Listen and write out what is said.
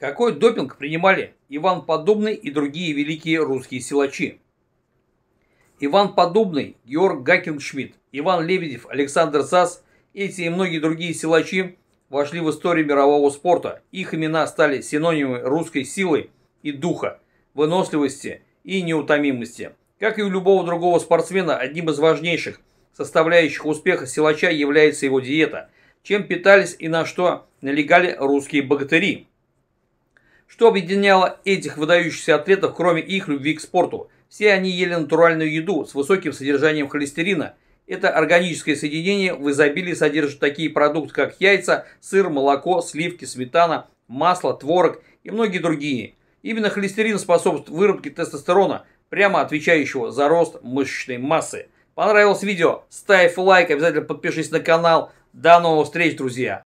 Какой допинг принимали Иван Подобный и другие великие русские силачи? Иван Подобный, Георг Гакеншмидт, Иван Лебедев, Александр Сас, эти и многие другие силачи вошли в историю мирового спорта. Их имена стали синонимами русской силы и духа, выносливости и неутомимости. Как и у любого другого спортсмена, одним из важнейших составляющих успеха силача является его диета, чем питались и на что налегали русские богатыри – что объединяло этих выдающихся атлетов, кроме их любви к спорту? Все они ели натуральную еду с высоким содержанием холестерина. Это органическое соединение в изобилии содержит такие продукты, как яйца, сыр, молоко, сливки, сметана, масло, творог и многие другие. Именно холестерин способствует выработке тестостерона, прямо отвечающего за рост мышечной массы. Понравилось видео? Ставь лайк, обязательно подпишись на канал. До новых встреч, друзья!